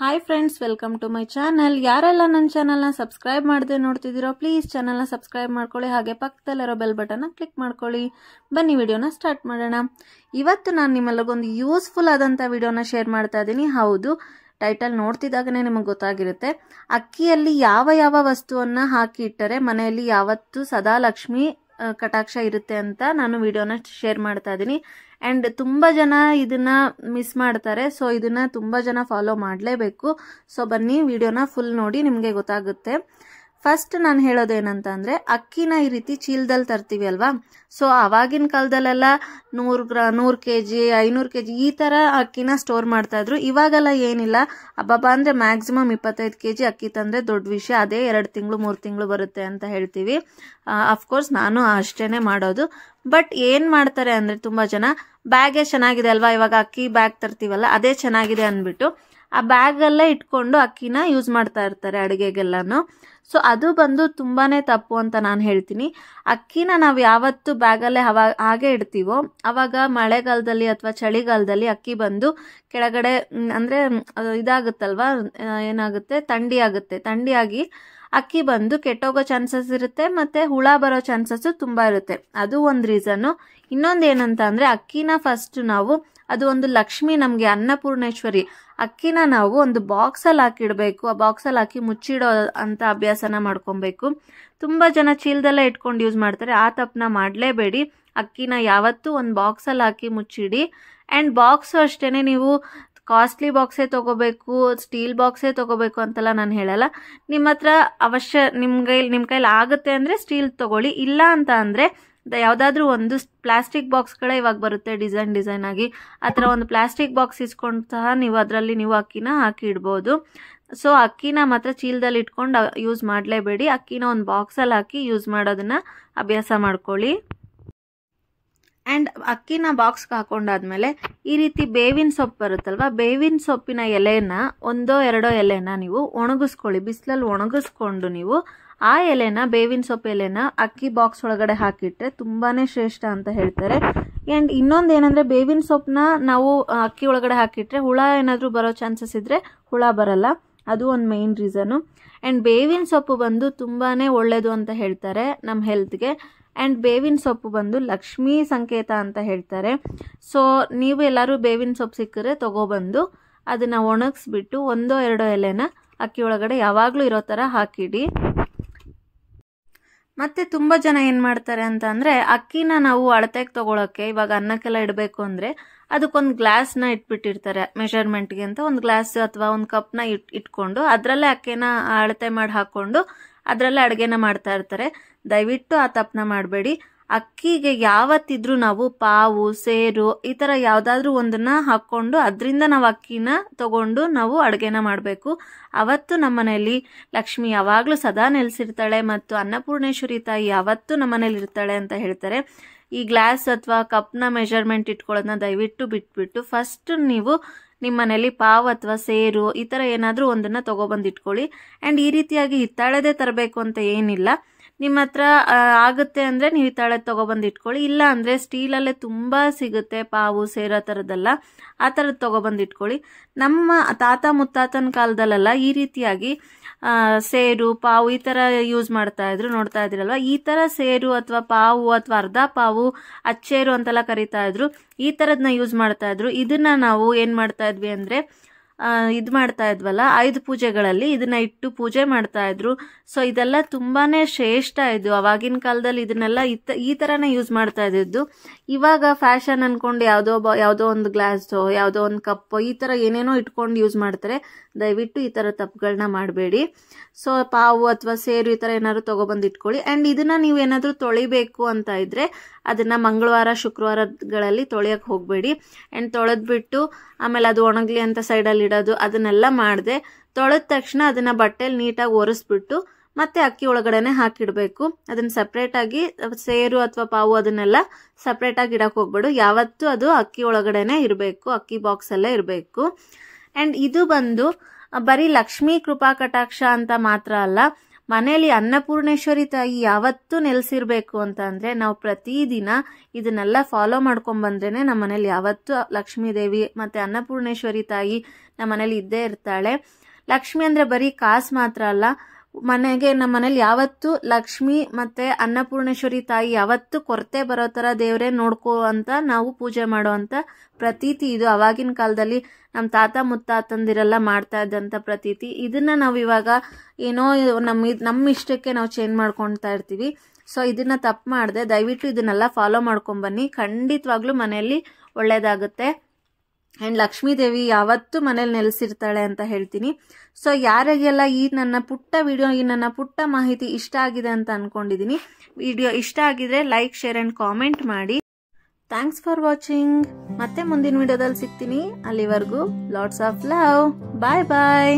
hi friends welcome to my channel ಯಾರೆಲ್ಲ ನನ್ನ ಚಾನಲ್ನ ಸಬ್ಸ್ಕ್ರೈಬ್ ಮಾಡದೆ ನೋಡ್ತಿದ್ದೀರೋ ಪ್ಲೀಸ್ ಚಾನಲ್ನ ಸಬ್ಸ್ಕ್ರೈಬ್ ಮಾಡ್ಕೊಳ್ಳಿ ಹಾಗೆ ಪಕ್ಕದಲ್ಲಿರೋ ಬೆಲ್ ಬಟನ್ನ ಕ್ಲಿಕ್ ಮಾಡ್ಕೊಳ್ಳಿ ಬನ್ನಿ ವಿಡಿಯೋನ ಸ್ಟಾರ್ಟ್ ಮಾಡೋಣ ಇವತ್ತು ನಾನು ನಿಮ್ಮಲ್ಲಿಗೊಂದು ಯೂಸ್ಫುಲ್ ಆದಂಥ ವಿಡಿಯೋನ ಶೇರ್ ಮಾಡ್ತಾ ಇದ್ದೀನಿ ಹೌದು ಟೈಟಲ್ ನೋಡ್ತಿದ್ದಾಗನೇ ನಿಮಗೆ ಗೊತ್ತಾಗಿರುತ್ತೆ ಅಕ್ಕಿಯಲ್ಲಿ ಯಾವ ಯಾವ ವಸ್ತುವನ್ನು ಹಾಕಿ ಇಟ್ಟರೆ ಮನೆಯಲ್ಲಿ ಯಾವತ್ತೂ ಸದಾ ಲಕ್ಷ್ಮಿ ಕಟಾಕ್ಷ ಇರುತ್ತೆ ಅಂತ ನಾನು ವಿಡಿಯೋನ ಶೇರ್ ಮಾಡ್ತಾ ಇದ್ದೀನಿ ಆ್ಯಂಡ್ ತುಂಬ ಜನ ಇದನ್ನು ಮಿಸ್ ಮಾಡ್ತಾರೆ ಸೊ ಇದನ್ನು ತುಂಬ ಜನ ಫಾಲೋ ಮಾಡಲೇಬೇಕು ಸೊ ಬನ್ನಿ ವಿಡಿಯೋನ ಫುಲ್ ನೋಡಿ ನಿಮಗೆ ಗೊತ್ತಾಗುತ್ತೆ ಫಸ್ಟ್ ನಾನು ಹೇಳೋದು ಅಂದರೆ ಅಕ್ಕಿನ ಈ ರೀತಿ ಚೀಲದಲ್ಲಿ ತರ್ತೀವಿ ಅಲ್ವಾ ಸೊ ಆವಾಗಿನ ಕಾಲದಲ್ಲೆಲ್ಲ ನೂರು ಗ್ರಾ ನೂರು ಕೆ ಜಿ ಐನೂರು ಕೆ ಜಿ ಈ ಥರ ಅಕ್ಕಿನ ಸ್ಟೋರ್ ಮಾಡ್ತಾಯಿದ್ರು ಇವಾಗೆಲ್ಲ ಏನಿಲ್ಲ ಹಬ್ಬಬ್ಬ ಅಂದರೆ ಮ್ಯಾಕ್ಸಿಮಮ್ ಇಪ್ಪತ್ತೈದು ಕೆ ಜಿ ಅಕ್ಕಿ ತಂದರೆ ದೊಡ್ಡ ವಿಷಯ ಅದೇ ಎರಡು ತಿಂಗಳು ಮೂರು ತಿಂಗಳು ಬರುತ್ತೆ ಅಂತ ಹೇಳ್ತೀವಿ ಅಫ್ಕೋರ್ಸ್ ನಾನು ಅಷ್ಟೇ ಮಾಡೋದು ಬಟ್ ಏನು ಮಾಡ್ತಾರೆ ಅಂದರೆ ತುಂಬ ಜನ ಬ್ಯಾಗೇ ಚೆನ್ನಾಗಿದೆ ಅಲ್ವಾ ಇವಾಗ ಅಕ್ಕಿ ಬ್ಯಾಗ್ ತರ್ತೀವಲ್ಲ ಅದೇ ಚೆನ್ನಾಗಿದೆ ಅಂದ್ಬಿಟ್ಟು ಆ ಬ್ಯಾಗೆಲ್ಲ ಇಟ್ಕೊಂಡು ಅಕ್ಕಿನ ಯೂಸ್ ಮಾಡ್ತಾ ಇರ್ತಾರೆ ಅಡುಗೆಗೆಲ್ಲಾನು ಸೊ ಅದು ಬಂದು ತುಂಬಾ ತಪ್ಪು ಅಂತ ನಾನು ಹೇಳ್ತೀನಿ ಅಕ್ಕಿನ ನಾವು ಯಾವತ್ತು ಬ್ಯಾಗಲ್ಲೇ ಅವ ಹಾಗೆ ಇಡ್ತೀವೋ ಅವಾಗ ಮಳೆಗಾಲದಲ್ಲಿ ಅಥವಾ ಚಳಿಗಾಲದಲ್ಲಿ ಅಕ್ಕಿ ಬಂದು ಕೆಳಗಡೆ ಅಂದರೆ ಇದಾಗುತ್ತಲ್ವ ಏನಾಗುತ್ತೆ ಥಂಡಿ ಆಗುತ್ತೆ ಥಂಡಿಯಾಗಿ ಅಕ್ಕಿ ಬಂದು ಕೆಟ್ಟೋಗೋ ಚಾನ್ಸಸ್ ಇರುತ್ತೆ ಮತ್ತು ಹುಳ ಬರೋ ಚಾನ್ಸಸ್ಸು ತುಂಬ ಇರುತ್ತೆ ಅದು ಒಂದು ರೀಸನ್ನು ಇನ್ನೊಂದು ಏನಂತ ಅಂದರೆ ಅಕ್ಕಿನ ಫಸ್ಟ್ ನಾವು ಅದು ಒಂದು ಲಕ್ಷ್ಮಿ ನಮಗೆ ಅನ್ನಪೂರ್ಣೇಶ್ವರಿ ಅಕ್ಕಿನ ನಾವು ಒಂದು ಬಾಕ್ಸಲ್ಲಿ ಹಾಕಿಡಬೇಕು ಆ ಬಾಕ್ಸಲ್ಲಿ ಹಾಕಿ ಮುಚ್ಚಿಡೋ ಅಂತ ಅಭ್ಯಾಸನ ಮಾಡ್ಕೊಬೇಕು ತುಂಬ ಜನ ಚೀಲದಲ್ಲೇ ಇಟ್ಕೊಂಡು ಯೂಸ್ ಮಾಡ್ತಾರೆ ಆ ತಪ್ಪನ್ನ ಮಾಡಲೇಬೇಡಿ ಅಕ್ಕಿನ ಯಾವತ್ತೂ ಒಂದು ಬಾಕ್ಸಲ್ಲಿ ಹಾಕಿ ಮುಚ್ಚಿಡಿ ಆ್ಯಂಡ್ ಬಾಕ್ಸು ಅಷ್ಟೇ ನೀವು ಕಾಸ್ಟ್ಲಿ ಬಾಕ್ಸೇ ತೊಗೋಬೇಕು ಸ್ಟೀಲ್ ಬಾಕ್ಸೇ ತೊಗೋಬೇಕು ಅಂತೆಲ್ಲ ನಾನು ಹೇಳಲ್ಲ ನಿಮ್ಮ ಹತ್ರ ಅವಶ್ಯ ನಿಮ್ಮ ಕೈಲಿ ನಿಮ್ಮ ಕೈಲಿ ಆಗುತ್ತೆ ಅಂದರೆ ಸ್ಟೀಲ್ ತೊಗೊಳ್ಳಿ ಇಲ್ಲ ಅಂತ ಅಂದರೆ ಯಾವುದಾದ್ರೂ ಒಂದು ಪ್ಲಾಸ್ಟಿಕ್ ಬಾಕ್ಸ್ಗಳೇ ಇವಾಗ ಬರುತ್ತೆ ಡಿಸೈನ್ ಡಿಸೈನ್ ಆಗಿ ಆ ಥರ ಒಂದು ಪ್ಲಾಸ್ಟಿಕ್ ಬಾಕ್ಸ್ ಇಸ್ಕೊಂಡು ಸಹ ನೀವು ಅದರಲ್ಲಿ ನೀವು ಅಕ್ಕಿನ ಹಾಕಿ ಇಡ್ಬೋದು ಸೊ ಅಕ್ಕಿನ ಮಾತ್ರ ಚೀಲದಲ್ಲಿ ಇಟ್ಕೊಂಡು ಯೂಸ್ ಮಾಡಲೇಬೇಡಿ ಅಕ್ಕಿನ ಒಂದು ಬಾಕ್ಸಲ್ಲಿ ಹಾಕಿ ಯೂಸ್ ಮಾಡೋದನ್ನು ಅಭ್ಯಾಸ ಮಾಡ್ಕೊಳ್ಳಿ ಆ್ಯಂಡ್ ಅಕ್ಕಿನ ಬಾಕ್ಸ್ಗೆ ಹಾಕೊಂಡಾದ್ಮೇಲೆ ಈ ರೀತಿ ಬೇವಿನ ಸೊಪ್ಪು ಬರುತ್ತಲ್ವ ಬೇವಿನ ಸೊಪ್ಪಿನ ಎಲೆನ ಒಂದೋ ಎರಡೋ ಎಲೆನ ನೀವು ಒಣಗಿಸ್ಕೊಳ್ಳಿ ಬಿಸಿಲಲ್ಲಿ ಒಣಗಿಸ್ಕೊಂಡು ನೀವು ಆ ಎಲೆನ ಬೇವಿನ ಸೊಪ್ಪು ಎಲೆನ ಅಕ್ಕಿ ಬಾಕ್ಸ್ ಒಳಗಡೆ ಹಾಕಿಟ್ರೆ ತುಂಬಾ ಶ್ರೇಷ್ಠ ಅಂತ ಹೇಳ್ತಾರೆ ಆ್ಯಂಡ್ ಇನ್ನೊಂದು ಏನಂದರೆ ಬೇವಿನ ಸೊಪ್ಪನ್ನ ನಾವು ಅಕ್ಕಿ ಒಳಗಡೆ ಹಾಕಿಟ್ರೆ ಹುಳ ಏನಾದರೂ ಬರೋ ಚಾನ್ಸಸ್ ಇದ್ದರೆ ಹುಳ ಬರಲ್ಲ ಅದು ಒಂದು ಮೇಯ್ನ್ ರೀಸನು ಆ್ಯಂಡ್ ಬೇವಿನ ಸೊಪ್ಪು ಬಂದು ತುಂಬಾ ಒಳ್ಳೆಯದು ಅಂತ ಹೇಳ್ತಾರೆ ನಮ್ಮ ಹೆಲ್ತ್ಗೆ ಆ್ಯಂಡ್ ಬೇವಿನ ಸೊಪ್ಪು ಬಂದು ಲಕ್ಷ್ಮೀ ಸಂಕೇತ ಅಂತ ಹೇಳ್ತಾರೆ ಸೊ ನೀವು ಎಲ್ಲರೂ ಬೇವಿನ ಸೊಪ್ಪು ಸಿಕ್ಕರೆ ತೊಗೊಬಂದು ಅದನ್ನು ಒಣಗಿಸ್ಬಿಟ್ಟು ಒಂದೋ ಎರಡೋ ಎಲೆನ ಅಕ್ಕಿ ಒಳಗಡೆ ಯಾವಾಗಲೂ ಇರೋ ಥರ ಹಾಕಿಡಿ ಮತ್ತೆ ತುಂಬ ಜನ ಏನು ಮಾಡ್ತಾರೆ ಅಂತ ಅಂದ್ರೆ ಅಕ್ಕಿನ ನಾವು ಅಳತೆಗೆ ತಗೊಳಕ್ಕೆ ಇವಾಗ ಅನ್ನಕ್ಕೆಲ್ಲ ಇಡಬೇಕು ಅಂದರೆ ಅದಕ್ಕೊಂದು ಗ್ಲಾಸ್ನ ಇಟ್ಬಿಟ್ಟಿರ್ತಾರೆ ಮೆಷರ್ಮೆಂಟ್ಗೆ ಅಂತ ಒಂದು ಗ್ಲಾಸ್ ಅಥವಾ ಒಂದು ಕಪ್ನ ಇಟ್ ಇಟ್ಕೊಂಡು ಅದರಲ್ಲೇ ಅಕ್ಕಿನ ಅಳತೆ ಮಾಡಿ ಹಾಕ್ಕೊಂಡು ಅದರಲ್ಲೇ ಅಡುಗೆನ ಮಾಡ್ತಾ ಇರ್ತಾರೆ ದಯವಿಟ್ಟು ಆ ತಪ್ಪನ್ನ ಮಾಡಬೇಡಿ ಅಕ್ಕಿಗೆ ಯಾವತ್ತಿದ್ರೂ ನಾವು ಪಾವು ಸೇರು ಈ ಥರ ಯಾವುದಾದ್ರೂ ಒಂದನ್ನು ಹಾಕ್ಕೊಂಡು ಅದರಿಂದ ನಾವು ಅಕ್ಕಿನ ತಗೊಂಡು ನಾವು ಅಡುಗೆನ ಮಾಡಬೇಕು ಅವತ್ತು ನಮ್ಮನೆಯಲ್ಲಿ ಲಕ್ಷ್ಮಿ ಯಾವಾಗಲೂ ಸದಾ ನೆಲೆಸಿರ್ತಾಳೆ ಮತ್ತು ಅನ್ನಪೂರ್ಣೇಶ್ವರಿ ತಾಯಿ ಯಾವತ್ತೂ ನಮ್ಮನೇಲಿ ಇರ್ತಾಳೆ ಅಂತ ಹೇಳ್ತಾರೆ ಈ ಗ್ಲಾಸ್ ಅಥವಾ ಕಪ್ನ ಮೆಷರ್ಮೆಂಟ್ ಇಟ್ಕೊಳ್ಳೋದನ್ನ ದಯವಿಟ್ಟು ಬಿಟ್ಬಿಟ್ಟು ಫಸ್ಟ್ ನೀವು ನಿಮ್ಮ ಮನೇಲಿ ಪಾವ್ ಅಥವಾ ಸೇರು ಈ ಥರ ಏನಾದರೂ ಒಂದನ್ನು ತೊಗೊಬಂದು ಇಟ್ಕೊಳ್ಳಿ ಆ್ಯಂಡ್ ಈ ರೀತಿಯಾಗಿ ಹಿತ್ತಾಳೆದೇ ತರಬೇಕು ಅಂತ ಏನಿಲ್ಲ ನಿಮ್ಮ ಹತ್ರ ಆಗುತ್ತೆ ಅಂದರೆ ನೀವು ಹಿತ್ತಾಳೆ ತೊಗೊಬಂದು ಇಟ್ಕೊಳ್ಳಿ ಇಲ್ಲ ಅಂದರೆ ಸ್ಟೀಲಲ್ಲೇ ತುಂಬ ಸಿಗುತ್ತೆ ಪಾವು ಸೇರೋ ಥರದ್ದೆಲ್ಲ ಆ ಥರದ್ದು ತೊಗೊಬಂದು ಇಟ್ಕೊಳ್ಳಿ ನಮ್ಮ ತಾತ ಮುತ್ತಾತನ ಕಾಲದಲ್ಲೆಲ್ಲ ಈ ರೀತಿಯಾಗಿ ಸೇರು ಪಾವು ಈ ಥರ ಯೂಸ್ ಮಾಡ್ತಾ ಇದ್ರು ನೋಡ್ತಾ ಇದ್ರಲ್ವ ಈ ಥರ ಸೇರು ಅಥವಾ ಪಾವು ಅಥವಾ ಅರ್ಧ ಪಾವು ಅಚ್ಚೇರು ಅಂತೆಲ್ಲ ಕರಿತಾ ಇದ್ರು ಈ ಥರದನ್ನ ಯೂಸ್ ಮಾಡ್ತಾ ಇದ್ರು ಇದನ್ನ ನಾವು ಏನು ಮಾಡ್ತಾ ಇದ್ವಿ ಅಂದರೆ ಇದು ಮಾಡ್ತಾ ಇದ್ವಲ್ಲ ಆಯುಧ ಪೂಜೆಗಳಲ್ಲಿ ಇದನ್ನ ಇಟ್ಟು ಪೂಜೆ ಮಾಡ್ತಾ ಇದ್ರು ಸೊ ಇದೆಲ್ಲ ತುಂಬಾನೇ ಶ್ರೇಷ್ಠ ಇದು ಅವಾಗಿನ ಕಾಲದಲ್ಲಿ ಇದನ್ನೆಲ್ಲ ಈ ಥರನೇ ಯೂಸ್ ಮಾಡ್ತಾ ಇದ್ದಿದ್ದು ಇವಾಗ ಫ್ಯಾಷನ್ ಅನ್ಕೊಂಡು ಯಾವುದೋ ಬ ಯಾವುದೋ ಒಂದು ಗ್ಲಾಸೋ ಯಾವುದೋ ಒಂದು ಕಪ್ಪು ಈ ಥರ ಏನೇನೋ ಇಟ್ಕೊಂಡು ಯೂಸ್ ಮಾಡ್ತಾರೆ ದಯವಿಟ್ಟು ಈ ಥರ ತಪ್ಪುಗಳನ್ನ ಮಾಡಬೇಡಿ ಸೊ ಪಾವು ಅಥವಾ ಸೇರು ಈ ಥರ ಏನಾದ್ರು ತೊಗೊಬಂದು ಇಟ್ಕೊಳ್ಳಿ ಆ್ಯಂಡ್ ಇದನ್ನ ನೀವು ಏನಾದರೂ ತೊಳಿಬೇಕು ಅಂತ ಇದ್ರೆ ಅದನ್ನು ಮಂಗಳವಾರ ಶುಕ್ರವಾರಗಳಲ್ಲಿ ತೊಳೆಯೋಕ್ಕೆ ಹೋಗಬೇಡಿ ಆ್ಯಂಡ್ ತೊಳೆದ್ಬಿಟ್ಟು ಆಮೇಲೆ ಅದು ಒಣಗಲಿ ಅಂತ ಸೈಡಲ್ಲಿ ಇಡೋದು ಅದನ್ನೆಲ್ಲ ಮಾಡಿದೆ ತೊಳೆದ ತಕ್ಷಣ ಅದನ್ನು ಬಟ್ಟೆಲಿ ನೀಟಾಗಿ ಒರೆಸ್ಬಿಟ್ಟು ಮತ್ತೆ ಅಕ್ಕಿ ಒಳಗಡೆನೆ ಹಾಕಿಡಬೇಕು ಅದನ್ನು ಸಪ್ರೇಟಾಗಿ ಸೇರು ಅಥವಾ ಪಾವು ಅದನ್ನೆಲ್ಲ ಸಪ್ರೇಟಾಗಿ ಇಡಕ್ಕೆ ಹೋಗ್ಬೇಡು ಯಾವತ್ತೂ ಅದು ಅಕ್ಕಿ ಒಳಗಡೆನೆ ಇರಬೇಕು ಅಕ್ಕಿ ಬಾಕ್ಸಲ್ಲೇ ಇರಬೇಕು ಆ್ಯಂಡ್ ಇದು ಬಂದು ಬರೀ ಲಕ್ಷ್ಮೀ ಕೃಪಾ ಕಟಾಕ್ಷ ಅಂತ ಮಾತ್ರ ಅಲ್ಲ ಮನೆಯಲ್ಲಿ ಅನ್ನಪೂರ್ಣೇಶ್ವರಿ ತಾಯಿ ಯಾವತ್ತು ನೆಲೆಸಿರ್ಬೇಕು ಅಂತ ಅಂದರೆ ನಾವು ಪ್ರತಿದಿನ ಇದನ್ನೆಲ್ಲ ಫಾಲೋ ಮಾಡ್ಕೊಂಬಂದ್ರೇ ನಮ್ಮ ಮನೇಲಿ ಯಾವತ್ತೂ ಲಕ್ಷ್ಮೀದೇವಿ ಮತ್ತು ಅನ್ನಪೂರ್ಣೇಶ್ವರಿ ತಾಯಿ ನಮ್ಮ ಮನೇಲಿ ಇದ್ದೇ ಇರ್ತಾಳೆ ಲಕ್ಷ್ಮಿ ಅಂದರೆ ಬರೀ ಕಾಸು ಮಾತ್ರ ಅಲ್ಲ ಮನೆಗೆ ನಮ್ಮ ಮನೇಲಿ ಯಾವತ್ತು ಲಕ್ಷ್ಮಿ ಮತ್ತೆ ಅನ್ನಪೂರ್ಣೇಶ್ವರಿ ತಾಯಿ ಯಾವತ್ತು ಕೊರತೆ ಬರೋ ಥರ ದೇವರೇ ನೋಡ್ಕೋ ಅಂತ ನಾವು ಪೂಜೆ ಮಾಡೋ ಪ್ರತೀತಿ ಇದು ಅವಾಗಿನ ಕಾಲದಲ್ಲಿ ನಮ್ಮ ತಾತ ಮುತ್ತಾತಂದಿರೆಲ್ಲ ಮಾಡ್ತಾ ಇದ್ದಂಥ ಪ್ರತೀತಿ ಇದನ್ನ ನಾವು ಇವಾಗ ಏನೋ ನಮ್ಮ ನಮ್ಮ ಇಷ್ಟಕ್ಕೆ ನಾವು ಚೇಂಜ್ ಮಾಡ್ಕೊಳ್ತಾ ಇರ್ತೀವಿ ಸೊ ಇದನ್ನ ತಪ್ಪು ಮಾಡಿದೆ ದಯವಿಟ್ಟು ಇದನ್ನೆಲ್ಲ ಫಾಲೋ ಮಾಡ್ಕೊಂಬನ್ನಿ ಖಂಡಿತವಾಗ್ಲೂ ಮನೆಯಲ್ಲಿ ಒಳ್ಳೇದಾಗುತ್ತೆ ಆ್ಯಂಡ್ ಲಕ್ಷ್ಮೀದೇವಿ ಯಾವತ್ತು ಮನೇಲಿ ನೆಲೆಸಿರ್ತಾಳೆ ಅಂತ ಹೇಳ್ತೀನಿ ಸೊ ಯಾರಿಗೆಲ್ಲ ಈ ನನ್ನ ಪುಟ್ಟ ವಿಡಿಯೋ ಈ ನನ್ನ ಪುಟ್ಟ ಮಾಹಿತಿ ಇಷ್ಟ ಆಗಿದೆ ಅಂತ ಅಂದ್ಕೊಂಡಿದ್ದೀನಿ ವಿಡಿಯೋ ಇಷ್ಟ ಆಗಿದ್ರೆ ಲೈಕ್ ಶೇರ್ ಆ್ಯಂಡ್ ಕಾಮೆಂಟ್ ಮಾಡಿ ಥ್ಯಾಂಕ್ಸ್ ಫಾರ್ ವಾಚಿಂಗ್ ಮತ್ತೆ ಮುಂದಿನ ವಿಡಿಯೋದಲ್ಲಿ ಸಿಗ್ತೀನಿ ಅಲ್ಲಿವರೆಗೂ lots of love bye bye